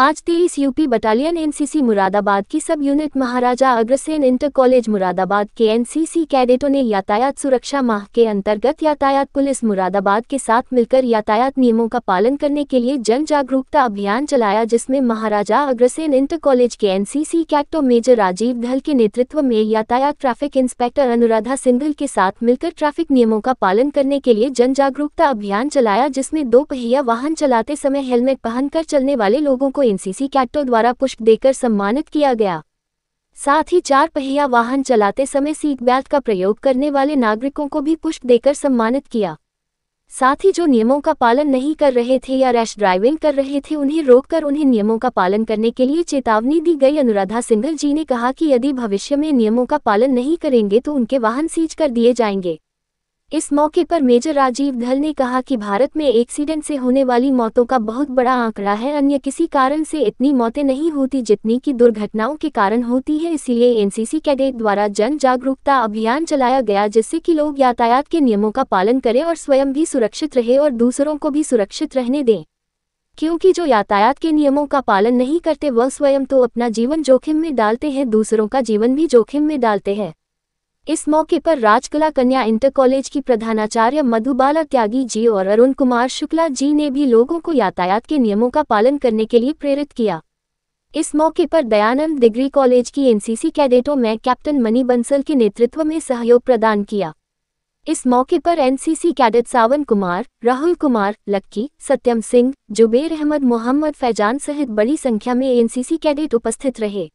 आज तेईस UP battalion NCC Moradabad की सब unit Maharaja Agrasen inter college Moradabad के एनसीसी कैडेटों ने यातायात सुरक्षा माह के अंतर्गत यातायात पुलिस मुरादाबाद के साथ मिलकर यातायात नियमों का पालन करने के लिए जन जागरूकता अभियान चलाया जिसमें महाराजा अग्रसेन इंटर कॉलेज के एनसीसी कैक्टो मेजर राजीव धल के नेतृत्व में यातायात ट्रैफिक इंस्पेक्टर अनुराधा सिंघल के साथ मिलकर ट्रैफिक नियमों का पालन करने के लिए जन जागरूकता अभियान चलाया जिसमें दो पहिया वाहन चलाते समय हेलमेट पहनकर चलने वाले लोगों को एनसीसी कैटो द्वारा पुष्प देकर सम्मानित किया गया साथ ही चार पहिया वाहन चलाते समय सीट बेल्ट का प्रयोग करने वाले नागरिकों को भी पुष्प देकर सम्मानित किया साथ ही जो नियमों का पालन नहीं कर रहे थे या रैश ड्राइविंग कर रहे थे उन्हें रोककर उन्हें नियमों का पालन करने के लिए चेतावनी दी गई अनुराधा सिंघल जी ने कहा कि यदि भविष्य में नियमों का पालन नहीं करेंगे तो उनके वाहन सीज कर दिए जाएंगे इस मौके पर मेजर राजीव धल ने कहा कि भारत में एक्सीडेंट से होने वाली मौतों का बहुत बड़ा आंकड़ा है अन्य किसी कारण से इतनी मौतें नहीं होती जितनी कि दुर्घटनाओं के कारण होती है इसलिए एनसीसी कैडेट द्वारा जन जागरूकता अभियान चलाया गया जिससे कि लोग यातायात के नियमों का पालन करें और स्वयं भी सुरक्षित रहे और दूसरों को भी सुरक्षित रहने दें क्योंकि जो यातायात के नियमों का पालन नहीं करते वह स्वयं तो अपना जीवन जोखिम में डालते हैं दूसरों का जीवन भी जोखिम में डालते हैं इस मौके पर राजकला कन्या इंटर कॉलेज की प्रधानाचार्य मधुबाला त्यागी जी और अरुण कुमार शुक्ला जी ने भी लोगों को यातायात के नियमों का पालन करने के लिए प्रेरित किया इस मौके पर दयानंद डिग्री कॉलेज की एनसीसी कैडेटों में कैप्टन मनी बंसल के नेतृत्व में सहयोग प्रदान किया इस मौके पर एनसीसी कैडेट सावन कुमार राहुल कुमार लक्की सत्यम सिंह जुबेर अहमद मोहम्मद फैजान सहित बड़ी संख्या में एनसीसी कैडेट उपस्थित रहे